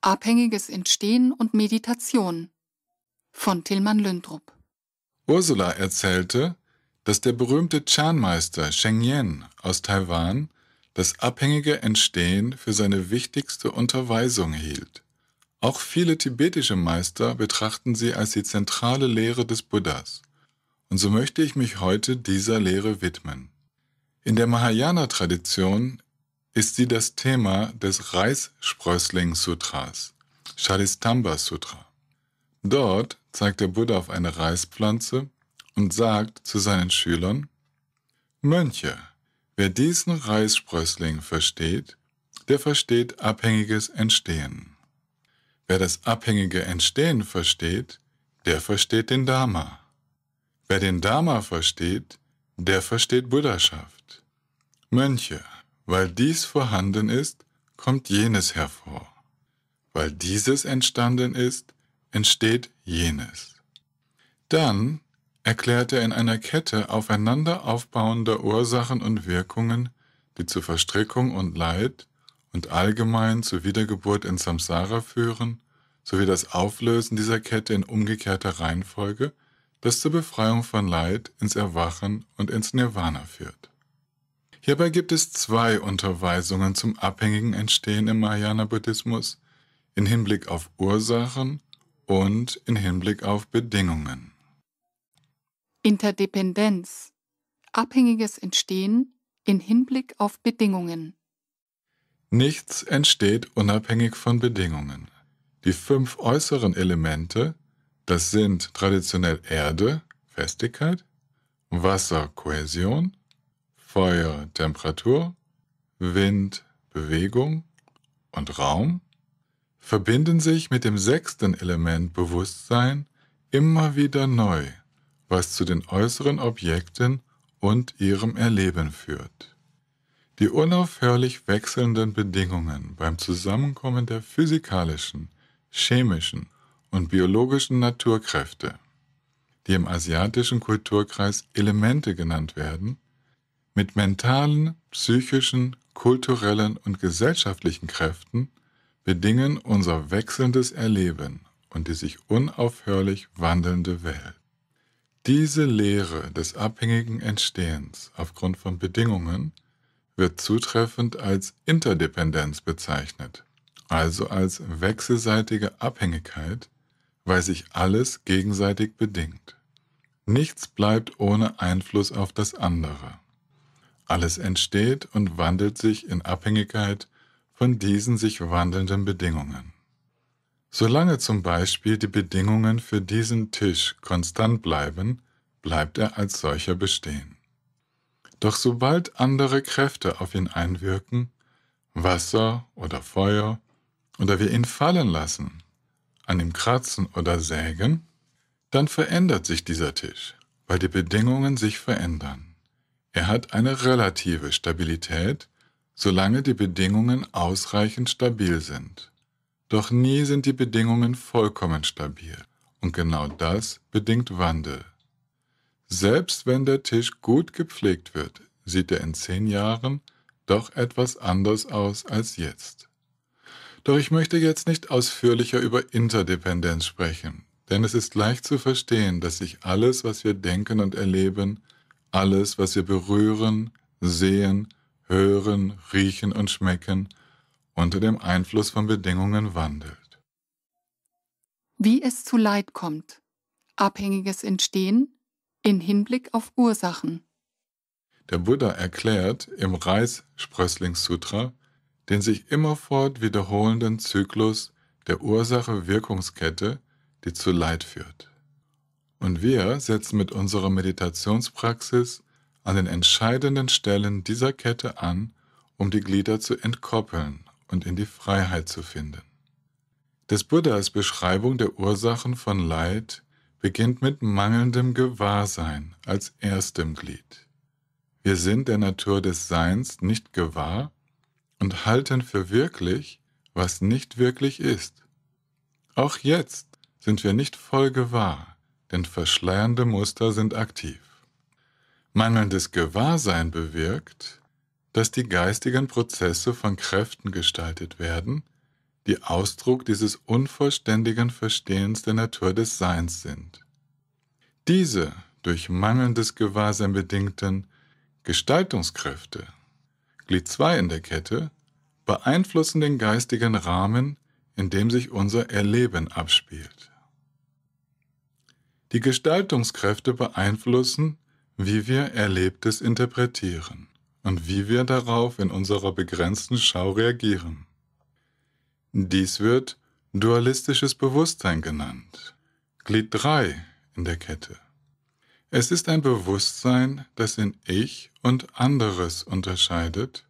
Abhängiges Entstehen und Meditation von Tilman Lündrup. Ursula erzählte, dass der berühmte Chan-Meister Sheng Yen aus Taiwan das abhängige Entstehen für seine wichtigste Unterweisung hielt. Auch viele tibetische Meister betrachten sie als die zentrale Lehre des Buddhas. Und so möchte ich mich heute dieser Lehre widmen. In der Mahayana-Tradition ist sie das Thema des Reissprössling-Sutras, Shadistamba-Sutra. Dort zeigt der Buddha auf eine Reispflanze und sagt zu seinen Schülern, Mönche, wer diesen Reissprössling versteht, der versteht abhängiges Entstehen. Wer das abhängige Entstehen versteht, der versteht den Dharma. Wer den Dharma versteht, der versteht Buddhaschaft. Mönche, weil dies vorhanden ist, kommt jenes hervor. Weil dieses entstanden ist, entsteht jenes. Dann erklärt er in einer Kette aufeinander aufbauender Ursachen und Wirkungen, die zu Verstrickung und Leid und allgemein zur Wiedergeburt in Samsara führen, sowie das Auflösen dieser Kette in umgekehrter Reihenfolge, das zur Befreiung von Leid ins Erwachen und ins Nirvana führt. Hierbei gibt es zwei Unterweisungen zum abhängigen Entstehen im Mahayana-Buddhismus in Hinblick auf Ursachen und in Hinblick auf Bedingungen. Interdependenz. Abhängiges Entstehen in Hinblick auf Bedingungen. Nichts entsteht unabhängig von Bedingungen. Die fünf äußeren Elemente, das sind traditionell Erde, Festigkeit, Wasser, Kohäsion, Feuer Temperatur, Wind Bewegung und Raum verbinden sich mit dem sechsten Element Bewusstsein immer wieder neu, was zu den äußeren Objekten und ihrem Erleben führt. Die unaufhörlich wechselnden Bedingungen beim Zusammenkommen der physikalischen, chemischen und biologischen Naturkräfte, die im asiatischen Kulturkreis Elemente genannt werden, mit mentalen, psychischen, kulturellen und gesellschaftlichen Kräften bedingen unser wechselndes Erleben und die sich unaufhörlich wandelnde Welt. Diese Lehre des abhängigen Entstehens aufgrund von Bedingungen wird zutreffend als Interdependenz bezeichnet, also als wechselseitige Abhängigkeit, weil sich alles gegenseitig bedingt. Nichts bleibt ohne Einfluss auf das andere. Alles entsteht und wandelt sich in Abhängigkeit von diesen sich wandelnden Bedingungen. Solange zum Beispiel die Bedingungen für diesen Tisch konstant bleiben, bleibt er als solcher bestehen. Doch sobald andere Kräfte auf ihn einwirken, Wasser oder Feuer, oder wir ihn fallen lassen, an ihm kratzen oder sägen, dann verändert sich dieser Tisch, weil die Bedingungen sich verändern. Er hat eine relative Stabilität, solange die Bedingungen ausreichend stabil sind. Doch nie sind die Bedingungen vollkommen stabil. Und genau das bedingt Wandel. Selbst wenn der Tisch gut gepflegt wird, sieht er in zehn Jahren doch etwas anders aus als jetzt. Doch ich möchte jetzt nicht ausführlicher über Interdependenz sprechen, denn es ist leicht zu verstehen, dass sich alles, was wir denken und erleben, alles, was wir berühren, sehen, hören, riechen und schmecken, unter dem Einfluss von Bedingungen wandelt. Wie es zu Leid kommt. Abhängiges Entstehen in Hinblick auf Ursachen. Der Buddha erklärt im Reis-Sprössling-Sutra den sich immerfort wiederholenden Zyklus der Ursache-Wirkungskette, die zu Leid führt. Und wir setzen mit unserer Meditationspraxis an den entscheidenden Stellen dieser Kette an, um die Glieder zu entkoppeln und in die Freiheit zu finden. Des Buddhas Beschreibung der Ursachen von Leid beginnt mit mangelndem Gewahrsein als erstem Glied. Wir sind der Natur des Seins nicht gewahr und halten für wirklich, was nicht wirklich ist. Auch jetzt sind wir nicht voll gewahr, denn verschleiernde Muster sind aktiv. Mangelndes Gewahrsein bewirkt, dass die geistigen Prozesse von Kräften gestaltet werden, die Ausdruck dieses unvollständigen Verstehens der Natur des Seins sind. Diese durch mangelndes Gewahrsein bedingten Gestaltungskräfte, Glied 2 in der Kette, beeinflussen den geistigen Rahmen, in dem sich unser Erleben abspielt. Die Gestaltungskräfte beeinflussen, wie wir Erlebtes interpretieren und wie wir darauf in unserer begrenzten Schau reagieren. Dies wird dualistisches Bewusstsein genannt. Glied 3 in der Kette. Es ist ein Bewusstsein, das in Ich und anderes unterscheidet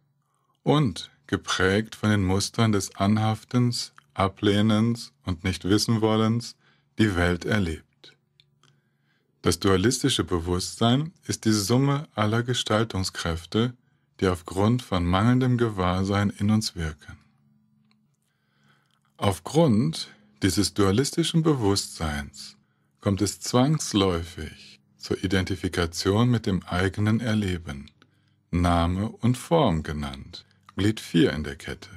und geprägt von den Mustern des Anhaftens, Ablehnens und Nichtwissenwollens die Welt erlebt. Das dualistische Bewusstsein ist die Summe aller Gestaltungskräfte, die aufgrund von mangelndem Gewahrsein in uns wirken. Aufgrund dieses dualistischen Bewusstseins kommt es zwangsläufig zur Identifikation mit dem eigenen Erleben, Name und Form genannt, Glied 4 in der Kette.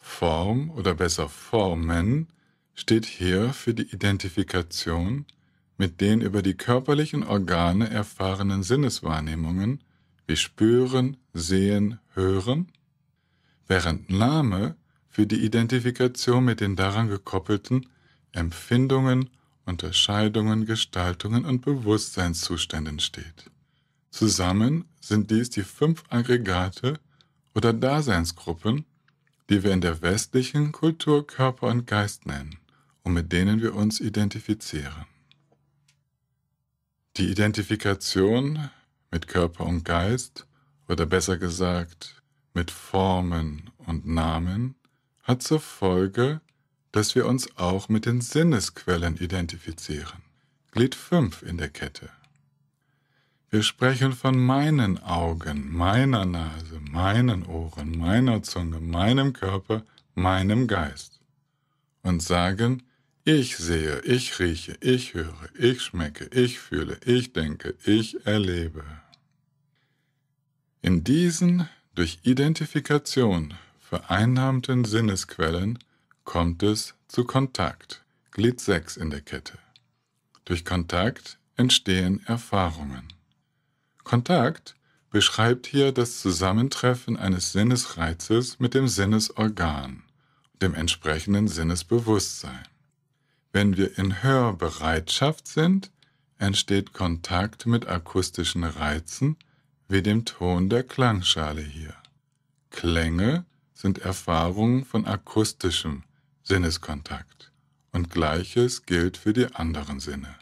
Form oder besser Formen steht hier für die Identifikation mit den über die körperlichen Organe erfahrenen Sinneswahrnehmungen wie Spüren, Sehen, Hören, während Name für die Identifikation mit den daran gekoppelten Empfindungen, Unterscheidungen, Gestaltungen und Bewusstseinszuständen steht. Zusammen sind dies die fünf Aggregate oder Daseinsgruppen, die wir in der westlichen Kultur Körper und Geist nennen und mit denen wir uns identifizieren. Die Identifikation mit Körper und Geist, oder besser gesagt mit Formen und Namen, hat zur Folge, dass wir uns auch mit den Sinnesquellen identifizieren. Glied 5 in der Kette. Wir sprechen von meinen Augen, meiner Nase, meinen Ohren, meiner Zunge, meinem Körper, meinem Geist und sagen, ich sehe, ich rieche, ich höre, ich schmecke, ich fühle, ich denke, ich erlebe. In diesen durch Identifikation vereinnahmten Sinnesquellen kommt es zu Kontakt, Glied 6 in der Kette. Durch Kontakt entstehen Erfahrungen. Kontakt beschreibt hier das Zusammentreffen eines Sinnesreizes mit dem Sinnesorgan, dem entsprechenden Sinnesbewusstsein. Wenn wir in Hörbereitschaft sind, entsteht Kontakt mit akustischen Reizen, wie dem Ton der Klangschale hier. Klänge sind Erfahrungen von akustischem Sinneskontakt. Und gleiches gilt für die anderen Sinne.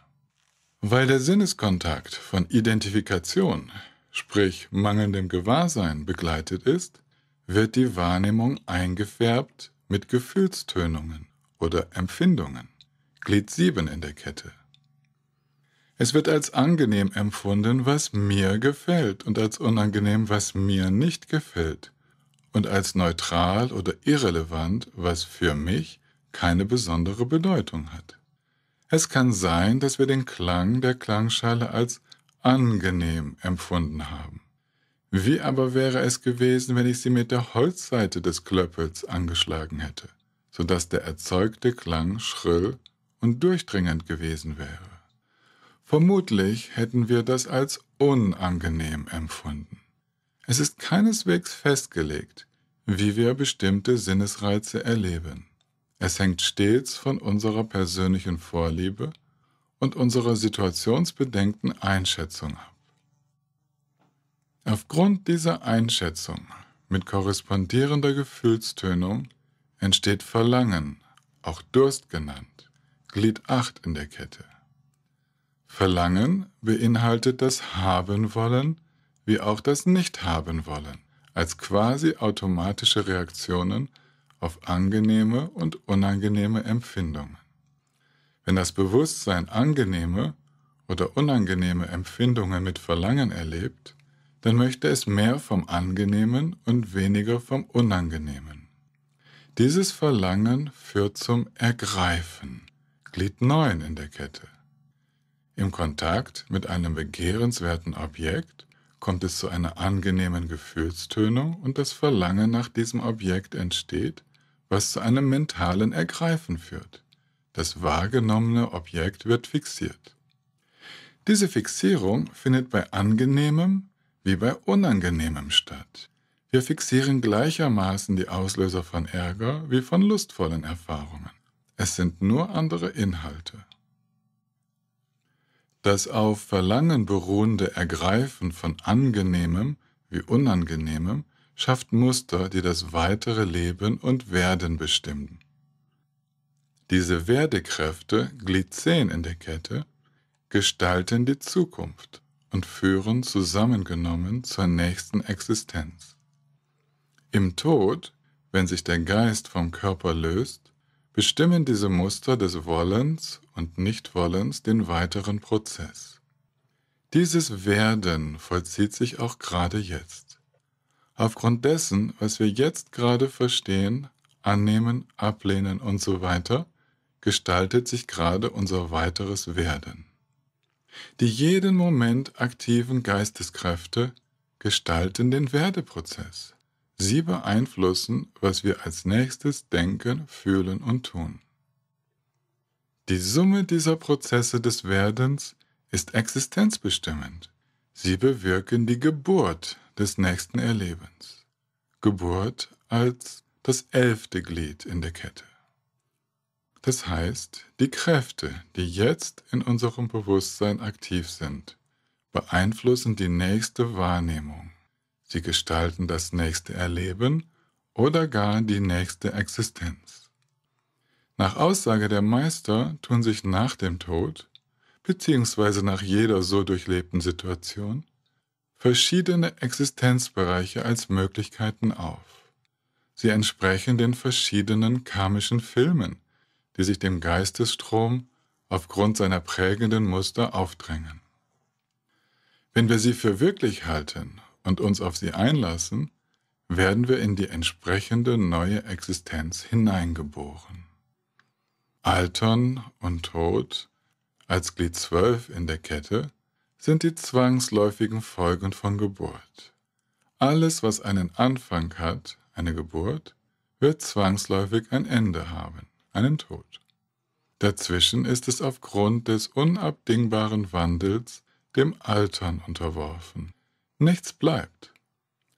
Weil der Sinneskontakt von Identifikation, sprich mangelndem Gewahrsein, begleitet ist, wird die Wahrnehmung eingefärbt mit Gefühlstönungen oder Empfindungen. Glied 7 in der Kette. Es wird als angenehm empfunden, was mir gefällt und als unangenehm, was mir nicht gefällt und als neutral oder irrelevant, was für mich keine besondere Bedeutung hat. Es kann sein, dass wir den Klang der Klangschale als angenehm empfunden haben. Wie aber wäre es gewesen, wenn ich sie mit der Holzseite des Klöppels angeschlagen hätte, sodass der erzeugte Klang schrill und durchdringend gewesen wäre. Vermutlich hätten wir das als unangenehm empfunden. Es ist keineswegs festgelegt, wie wir bestimmte Sinnesreize erleben. Es hängt stets von unserer persönlichen Vorliebe und unserer situationsbedingten Einschätzung ab. Aufgrund dieser Einschätzung mit korrespondierender Gefühlstönung entsteht Verlangen, auch Durst genannt. Glied 8 in der Kette. Verlangen beinhaltet das Haben wollen wie auch das Nicht-Haben wollen als quasi automatische Reaktionen auf angenehme und unangenehme Empfindungen. Wenn das Bewusstsein angenehme oder unangenehme Empfindungen mit Verlangen erlebt, dann möchte es mehr vom Angenehmen und weniger vom Unangenehmen. Dieses Verlangen führt zum Ergreifen. Glied 9 in der Kette. Im Kontakt mit einem begehrenswerten Objekt kommt es zu einer angenehmen Gefühlstönung und das Verlangen nach diesem Objekt entsteht, was zu einem mentalen Ergreifen führt. Das wahrgenommene Objekt wird fixiert. Diese Fixierung findet bei angenehmem wie bei unangenehmem statt. Wir fixieren gleichermaßen die Auslöser von Ärger wie von lustvollen Erfahrungen. Es sind nur andere Inhalte. Das auf Verlangen beruhende Ergreifen von Angenehmem wie Unangenehmem schafft Muster, die das weitere Leben und Werden bestimmen. Diese Werdekräfte, Glycen in der Kette, gestalten die Zukunft und führen zusammengenommen zur nächsten Existenz. Im Tod, wenn sich der Geist vom Körper löst, bestimmen diese Muster des Wollens und Nichtwollens den weiteren Prozess. Dieses Werden vollzieht sich auch gerade jetzt. Aufgrund dessen, was wir jetzt gerade verstehen, annehmen, ablehnen und so weiter, gestaltet sich gerade unser weiteres Werden. Die jeden Moment aktiven Geisteskräfte gestalten den Werdeprozess. Sie beeinflussen, was wir als nächstes denken, fühlen und tun. Die Summe dieser Prozesse des Werdens ist existenzbestimmend. Sie bewirken die Geburt des nächsten Erlebens. Geburt als das elfte Glied in der Kette. Das heißt, die Kräfte, die jetzt in unserem Bewusstsein aktiv sind, beeinflussen die nächste Wahrnehmung, Sie gestalten das nächste Erleben oder gar die nächste Existenz. Nach Aussage der Meister tun sich nach dem Tod, beziehungsweise nach jeder so durchlebten Situation, verschiedene Existenzbereiche als Möglichkeiten auf. Sie entsprechen den verschiedenen karmischen Filmen, die sich dem Geistesstrom aufgrund seiner prägenden Muster aufdrängen. Wenn wir sie für wirklich halten und uns auf sie einlassen, werden wir in die entsprechende neue Existenz hineingeboren. Altern und Tod als Glied 12 in der Kette sind die zwangsläufigen Folgen von Geburt. Alles, was einen Anfang hat, eine Geburt, wird zwangsläufig ein Ende haben, einen Tod. Dazwischen ist es aufgrund des unabdingbaren Wandels dem Altern unterworfen, nichts bleibt.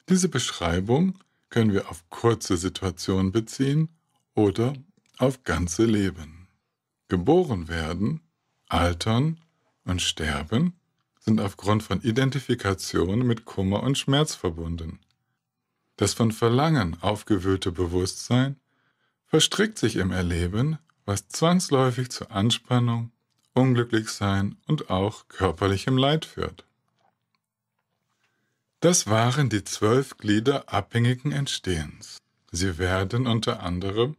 Diese Beschreibung können wir auf kurze Situationen beziehen oder auf ganze Leben. Geboren werden, altern und sterben sind aufgrund von Identifikation mit Kummer und Schmerz verbunden. Das von Verlangen aufgewühlte Bewusstsein verstrickt sich im Erleben, was zwangsläufig zu Anspannung, Unglücklichsein und auch körperlichem Leid führt. Das waren die zwölf Glieder abhängigen Entstehens. Sie werden unter anderem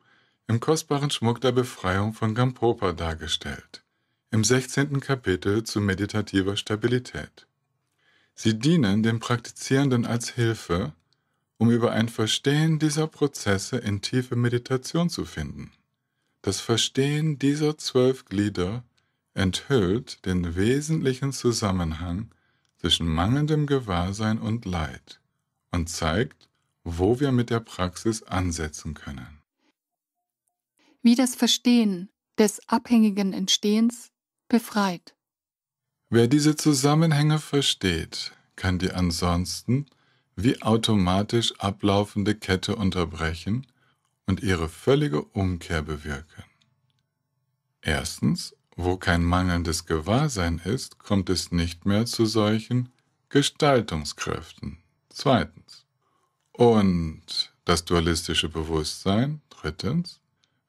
im kostbaren Schmuck der Befreiung von Gampopa dargestellt, im 16. Kapitel zu meditativer Stabilität. Sie dienen den Praktizierenden als Hilfe, um über ein Verstehen dieser Prozesse in tiefe Meditation zu finden. Das Verstehen dieser zwölf Glieder enthüllt den wesentlichen Zusammenhang zwischen mangelndem Gewahrsein und Leid und zeigt, wo wir mit der Praxis ansetzen können. Wie das Verstehen des abhängigen Entstehens befreit. Wer diese Zusammenhänge versteht, kann die ansonsten wie automatisch ablaufende Kette unterbrechen und ihre völlige Umkehr bewirken. Erstens wo kein mangelndes Gewahrsein ist, kommt es nicht mehr zu solchen Gestaltungskräften. Zweitens. Und das dualistische Bewusstsein, drittens,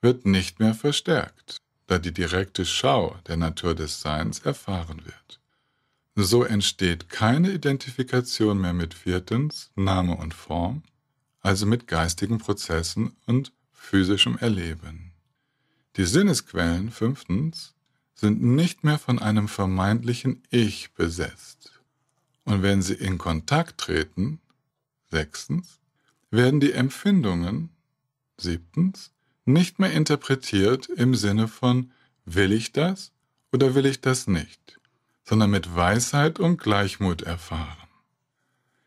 wird nicht mehr verstärkt, da die direkte Schau der Natur des Seins erfahren wird. So entsteht keine Identifikation mehr mit viertens, Name und Form, also mit geistigen Prozessen und physischem Erleben. Die Sinnesquellen fünftens sind nicht mehr von einem vermeintlichen Ich besetzt. Und wenn sie in Kontakt treten, sechstens, werden die Empfindungen, siebtens, nicht mehr interpretiert im Sinne von will ich das oder will ich das nicht, sondern mit Weisheit und Gleichmut erfahren.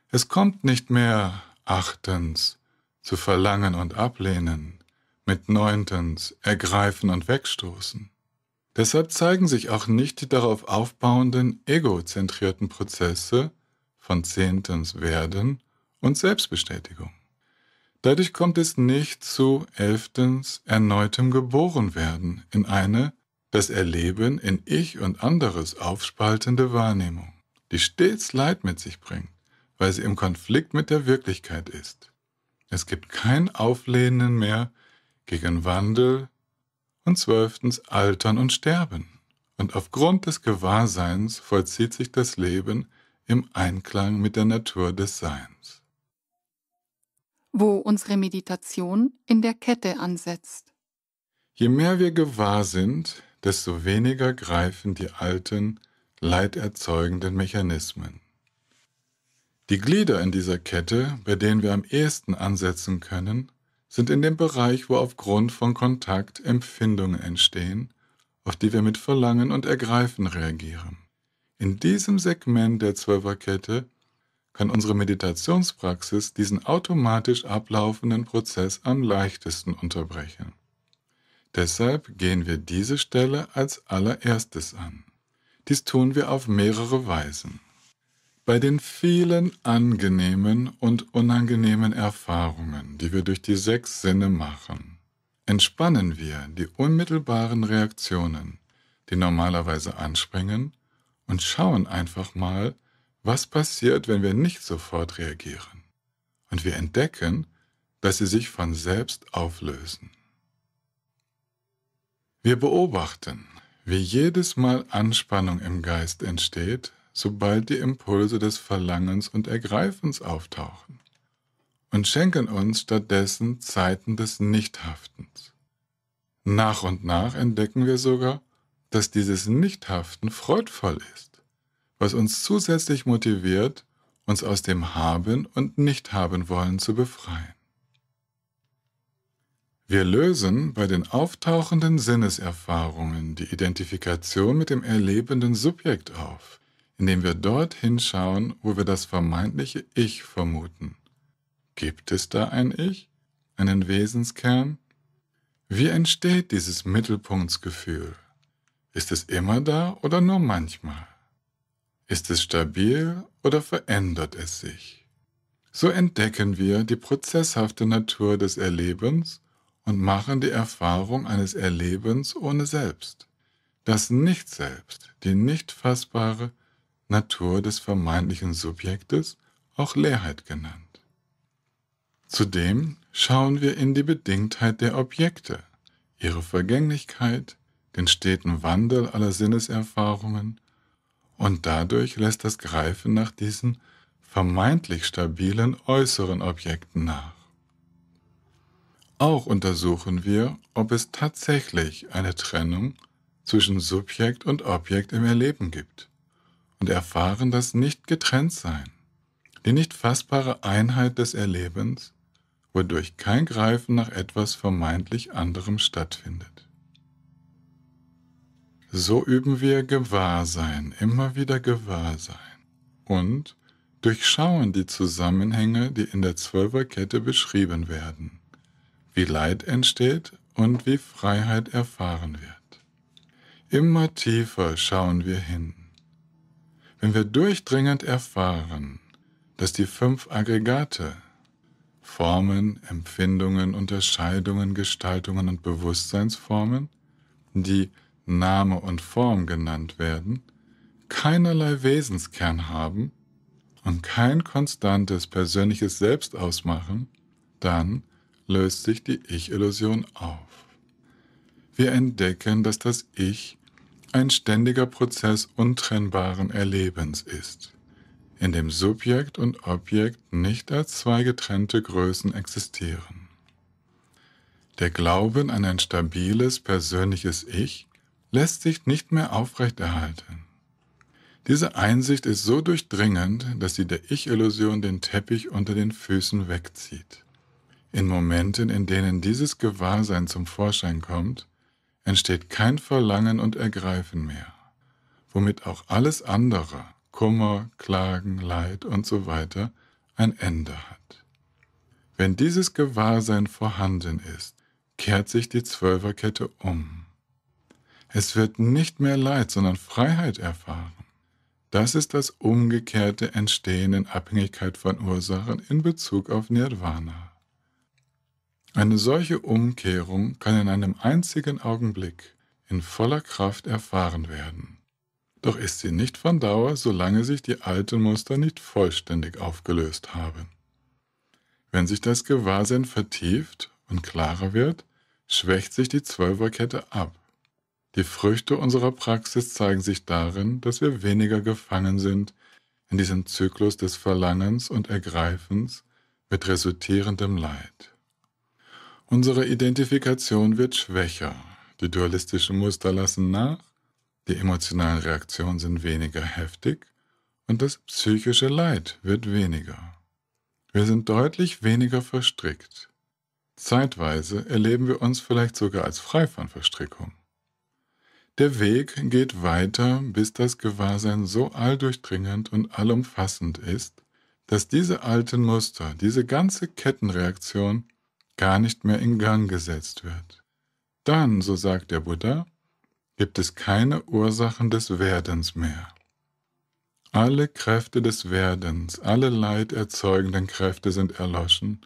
Es kommt nicht mehr achtens zu verlangen und ablehnen, mit neuntens ergreifen und wegstoßen, Deshalb zeigen sich auch nicht die darauf aufbauenden egozentrierten Prozesse von zehntens Werden und Selbstbestätigung. Dadurch kommt es nicht zu elftens erneutem Geborenwerden in eine das Erleben in Ich und anderes aufspaltende Wahrnehmung, die stets Leid mit sich bringt, weil sie im Konflikt mit der Wirklichkeit ist. Es gibt kein Auflehnen mehr gegen Wandel, und zwölftens altern und sterben. Und aufgrund des Gewahrseins vollzieht sich das Leben im Einklang mit der Natur des Seins. Wo unsere Meditation in der Kette ansetzt. Je mehr wir gewahr sind, desto weniger greifen die alten, leiderzeugenden Mechanismen. Die Glieder in dieser Kette, bei denen wir am ehesten ansetzen können, sind in dem Bereich, wo aufgrund von Kontakt Empfindungen entstehen, auf die wir mit Verlangen und Ergreifen reagieren. In diesem Segment der Zwölferkette kann unsere Meditationspraxis diesen automatisch ablaufenden Prozess am leichtesten unterbrechen. Deshalb gehen wir diese Stelle als allererstes an. Dies tun wir auf mehrere Weisen bei den vielen angenehmen und unangenehmen Erfahrungen, die wir durch die sechs Sinne machen, entspannen wir die unmittelbaren Reaktionen, die normalerweise anspringen, und schauen einfach mal, was passiert, wenn wir nicht sofort reagieren. Und wir entdecken, dass sie sich von selbst auflösen. Wir beobachten, wie jedes Mal Anspannung im Geist entsteht, sobald die Impulse des Verlangens und Ergreifens auftauchen und schenken uns stattdessen Zeiten des Nichthaftens. Nach und nach entdecken wir sogar, dass dieses Nichthaften freudvoll ist, was uns zusätzlich motiviert, uns aus dem Haben und nicht wollen zu befreien. Wir lösen bei den auftauchenden Sinneserfahrungen die Identifikation mit dem erlebenden Subjekt auf, indem wir dorthin schauen, wo wir das vermeintliche Ich vermuten. Gibt es da ein Ich? Einen Wesenskern? Wie entsteht dieses Mittelpunktsgefühl? Ist es immer da oder nur manchmal? Ist es stabil oder verändert es sich? So entdecken wir die prozesshafte Natur des Erlebens und machen die Erfahrung eines Erlebens ohne Selbst. Das Nicht-Selbst, die nicht fassbare, Natur des vermeintlichen Subjektes, auch Leerheit genannt. Zudem schauen wir in die Bedingtheit der Objekte, ihre Vergänglichkeit, den steten Wandel aller Sinneserfahrungen und dadurch lässt das Greifen nach diesen vermeintlich stabilen äußeren Objekten nach. Auch untersuchen wir, ob es tatsächlich eine Trennung zwischen Subjekt und Objekt im Erleben gibt und erfahren das Nicht-Getrenntsein, die nicht fassbare Einheit des Erlebens, wodurch kein Greifen nach etwas vermeintlich anderem stattfindet. So üben wir Gewahrsein, immer wieder Gewahrsein und durchschauen die Zusammenhänge, die in der Zwölferkette beschrieben werden, wie Leid entsteht und wie Freiheit erfahren wird. Immer tiefer schauen wir hin wenn wir durchdringend erfahren, dass die fünf Aggregate Formen, Empfindungen, Unterscheidungen, Gestaltungen und Bewusstseinsformen, die Name und Form genannt werden, keinerlei Wesenskern haben und kein konstantes persönliches Selbst ausmachen, dann löst sich die Ich-Illusion auf. Wir entdecken, dass das Ich ein ständiger Prozess untrennbaren Erlebens ist, in dem Subjekt und Objekt nicht als zwei getrennte Größen existieren. Der Glauben an ein stabiles persönliches Ich lässt sich nicht mehr aufrechterhalten. Diese Einsicht ist so durchdringend, dass sie der Ich-Illusion den Teppich unter den Füßen wegzieht. In Momenten, in denen dieses Gewahrsein zum Vorschein kommt, entsteht kein Verlangen und Ergreifen mehr, womit auch alles andere, Kummer, Klagen, Leid und so weiter, ein Ende hat. Wenn dieses Gewahrsein vorhanden ist, kehrt sich die Zwölferkette um. Es wird nicht mehr Leid, sondern Freiheit erfahren. Das ist das umgekehrte Entstehen in Abhängigkeit von Ursachen in Bezug auf Nirvana. Eine solche Umkehrung kann in einem einzigen Augenblick in voller Kraft erfahren werden. Doch ist sie nicht von Dauer, solange sich die alten Muster nicht vollständig aufgelöst haben. Wenn sich das Gewahrsein vertieft und klarer wird, schwächt sich die Zwölferkette ab. Die Früchte unserer Praxis zeigen sich darin, dass wir weniger gefangen sind in diesem Zyklus des Verlangens und Ergreifens mit resultierendem Leid. Unsere Identifikation wird schwächer, die dualistischen Muster lassen nach, die emotionalen Reaktionen sind weniger heftig und das psychische Leid wird weniger. Wir sind deutlich weniger verstrickt. Zeitweise erleben wir uns vielleicht sogar als frei von Verstrickung. Der Weg geht weiter, bis das Gewahrsein so alldurchdringend und allumfassend ist, dass diese alten Muster, diese ganze Kettenreaktion gar nicht mehr in Gang gesetzt wird. Dann, so sagt der Buddha, gibt es keine Ursachen des Werdens mehr. Alle Kräfte des Werdens, alle leiderzeugenden Kräfte sind erloschen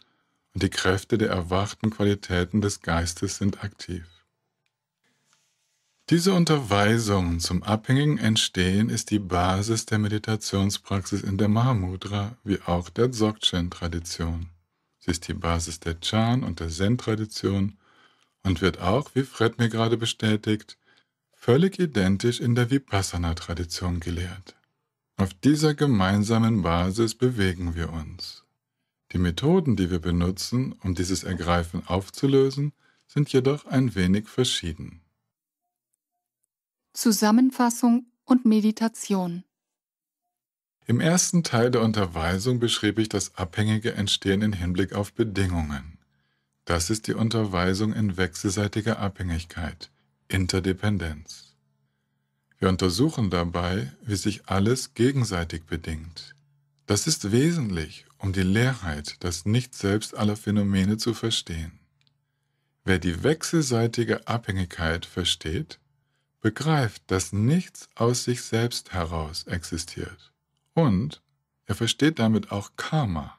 und die Kräfte der erwachten Qualitäten des Geistes sind aktiv. Diese Unterweisung zum abhängigen Entstehen ist die Basis der Meditationspraxis in der Mahamudra wie auch der Dzogchen-Tradition. Sie ist die Basis der Chan- und der Zen-Tradition und wird auch, wie Fred mir gerade bestätigt, völlig identisch in der Vipassana-Tradition gelehrt. Auf dieser gemeinsamen Basis bewegen wir uns. Die Methoden, die wir benutzen, um dieses Ergreifen aufzulösen, sind jedoch ein wenig verschieden. Zusammenfassung und Meditation im ersten Teil der Unterweisung beschrieb ich das abhängige Entstehen in Hinblick auf Bedingungen. Das ist die Unterweisung in wechselseitiger Abhängigkeit, Interdependenz. Wir untersuchen dabei, wie sich alles gegenseitig bedingt. Das ist wesentlich, um die Leerheit, das Nicht-Selbst aller Phänomene zu verstehen. Wer die wechselseitige Abhängigkeit versteht, begreift, dass nichts aus sich selbst heraus existiert. Und er versteht damit auch Karma.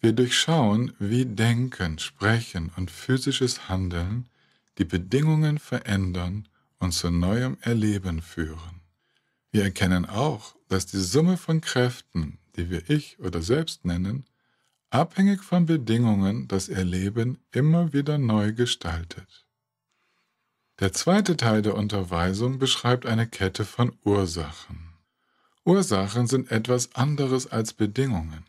Wir durchschauen, wie Denken, Sprechen und physisches Handeln die Bedingungen verändern und zu neuem Erleben führen. Wir erkennen auch, dass die Summe von Kräften, die wir Ich oder Selbst nennen, abhängig von Bedingungen das Erleben immer wieder neu gestaltet. Der zweite Teil der Unterweisung beschreibt eine Kette von Ursachen. Ursachen sind etwas anderes als Bedingungen.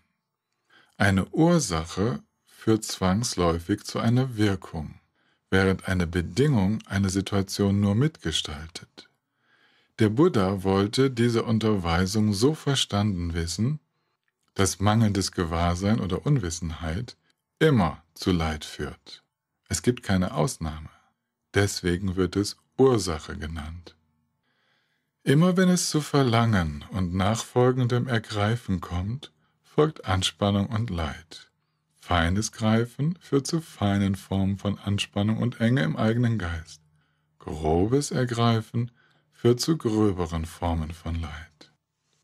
Eine Ursache führt zwangsläufig zu einer Wirkung, während eine Bedingung eine Situation nur mitgestaltet. Der Buddha wollte diese Unterweisung so verstanden wissen, dass mangelndes Gewahrsein oder Unwissenheit immer zu Leid führt. Es gibt keine Ausnahme. Deswegen wird es Ursache genannt. Immer wenn es zu Verlangen und nachfolgendem Ergreifen kommt, folgt Anspannung und Leid. Feines Greifen führt zu feinen Formen von Anspannung und Enge im eigenen Geist. Grobes Ergreifen führt zu gröberen Formen von Leid.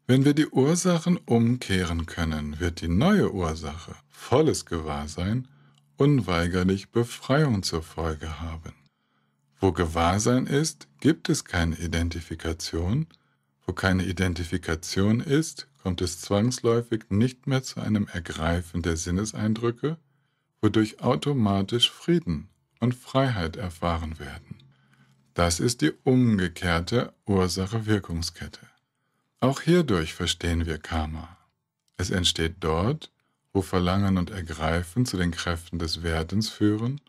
Wenn wir die Ursachen umkehren können, wird die neue Ursache, volles Gewahrsein, unweigerlich Befreiung zur Folge haben. Wo Gewahrsein ist, gibt es keine Identifikation. Wo keine Identifikation ist, kommt es zwangsläufig nicht mehr zu einem Ergreifen der Sinneseindrücke, wodurch automatisch Frieden und Freiheit erfahren werden. Das ist die umgekehrte Ursache-Wirkungskette. Auch hierdurch verstehen wir Karma. Es entsteht dort, wo Verlangen und Ergreifen zu den Kräften des Werdens führen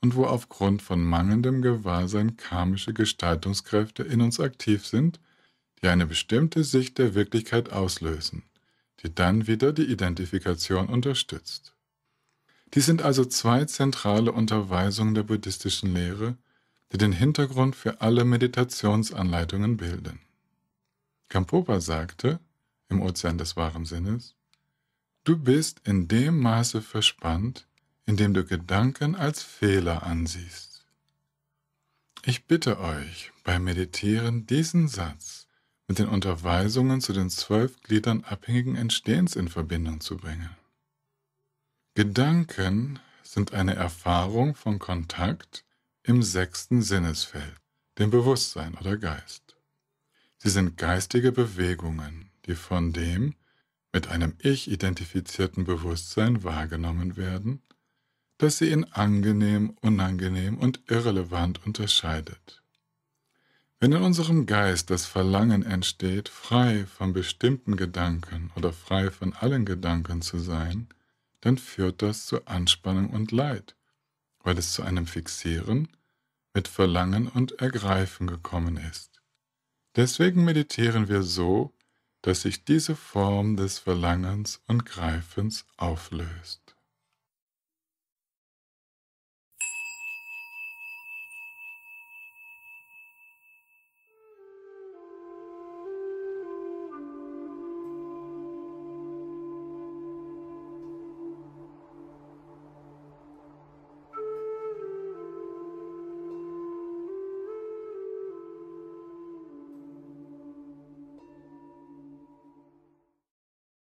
und wo aufgrund von mangelndem Gewahrsein karmische Gestaltungskräfte in uns aktiv sind, die eine bestimmte Sicht der Wirklichkeit auslösen, die dann wieder die Identifikation unterstützt. Dies sind also zwei zentrale Unterweisungen der buddhistischen Lehre, die den Hintergrund für alle Meditationsanleitungen bilden. Kampopa sagte, im Ozean des wahren Sinnes, Du bist in dem Maße verspannt, indem du Gedanken als Fehler ansiehst. Ich bitte euch beim Meditieren diesen Satz mit den Unterweisungen zu den zwölf Gliedern abhängigen Entstehens in Verbindung zu bringen. Gedanken sind eine Erfahrung von Kontakt im sechsten Sinnesfeld, dem Bewusstsein oder Geist. Sie sind geistige Bewegungen, die von dem mit einem Ich identifizierten Bewusstsein wahrgenommen werden dass sie in angenehm, unangenehm und irrelevant unterscheidet. Wenn in unserem Geist das Verlangen entsteht, frei von bestimmten Gedanken oder frei von allen Gedanken zu sein, dann führt das zu Anspannung und Leid, weil es zu einem Fixieren mit Verlangen und Ergreifen gekommen ist. Deswegen meditieren wir so, dass sich diese Form des Verlangens und Greifens auflöst.